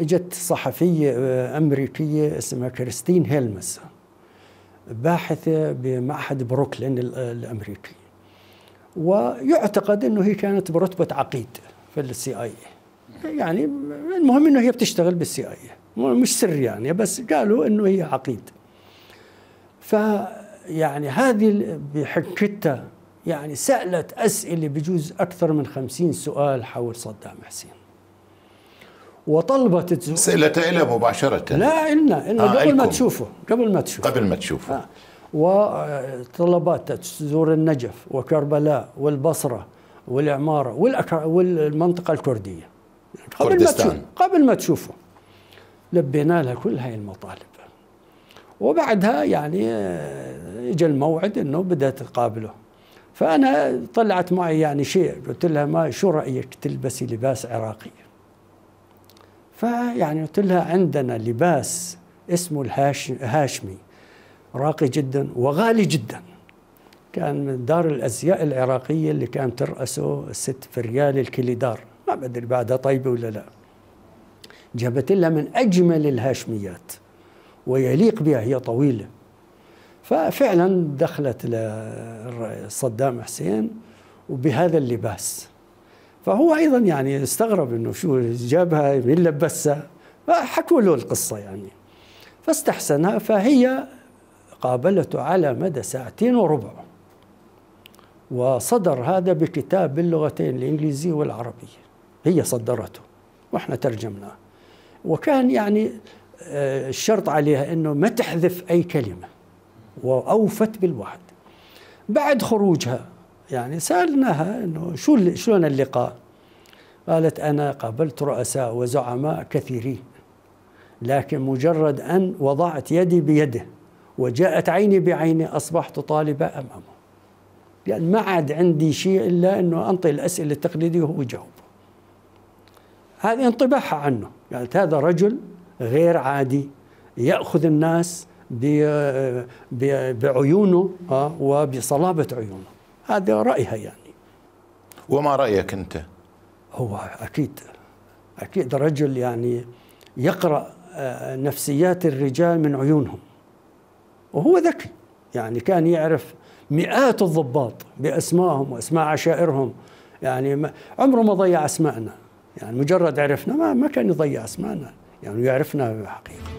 اجت صحفيه آه، امريكيه اسمها كريستين هيلمس باحثه بمعهد بروكلين الامريكي ويعتقد انه هي كانت برتبه عقيد في السي اي إيه. يعني المهم انه هي بتشتغل بالسي اي إيه. مش سر يعني بس قالوا انه هي عقيد ف يعني هذه بحكتها يعني سألت أسئلة بجوز أكثر من خمسين سؤال حول صدام حسين وطلبت تزور سالتها إلى مباشرة لا إلنا إلنا آه قبل ما تشوفه قبل ما تشوفه قبل ما تشوفه آه. وطلبات تزور النجف وكربلاء والبصرة والعمارة والمنطقة الكردية قبل ما تشوفه. قبل ما تشوفه لبينا لها كل هاي المطالب وبعدها يعني آه، اجى الموعد انه بدات تقابله فانا طلعت معي يعني شيء قلت لها ما شو رايك تلبسي لباس عراقي فيعني قلت لها عندنا لباس اسمه الهاشمي راقي جدا وغالي جدا كان من دار الازياء العراقيه اللي كانت ترأسه الست فريال الكليدار ما بدري بعدها طيبه ولا لا جابت لها من اجمل الهاشميات ويليق بها هي طويله ففعلا دخلت لصدام حسين وبهذا اللباس فهو ايضا يعني استغرب انه شو جابها من لبسها فحكوا له القصه يعني فاستحسنها فهي قابلته على مدى ساعتين وربع وصدر هذا بكتاب باللغتين الانجليزيه والعربيه هي صدرته واحنا ترجمناه وكان يعني آه، الشرط عليها انه ما تحذف اي كلمه واوفت بالوعد بعد خروجها يعني سالناها انه شو شلون اللقاء؟ قالت انا قابلت رؤساء وزعماء كثيرين لكن مجرد ان وضعت يدي بيده وجاءت عيني بعيني اصبحت طالبه امامه. يعني ما عاد عندي شيء الا انه انطي الاسئله التقليديه وهو يجاوب. هذه انطباعها عنه، قالت هذا رجل غير عادي ياخذ الناس بعيونه آه، وبصلابه عيونه. هذا رأيها يعني وما رأيك أنت؟ هو أكيد أكيد رجل يعني يقرأ آه، نفسيات الرجال من عيونهم وهو ذكي يعني كان يعرف مئات الضباط بأسمائهم وأسماء عشائرهم يعني عمره ما ضيع أسماءنا يعني مجرد عرفنا ما, كان يضيع أسماءنا يعني يعرفنا حقيقة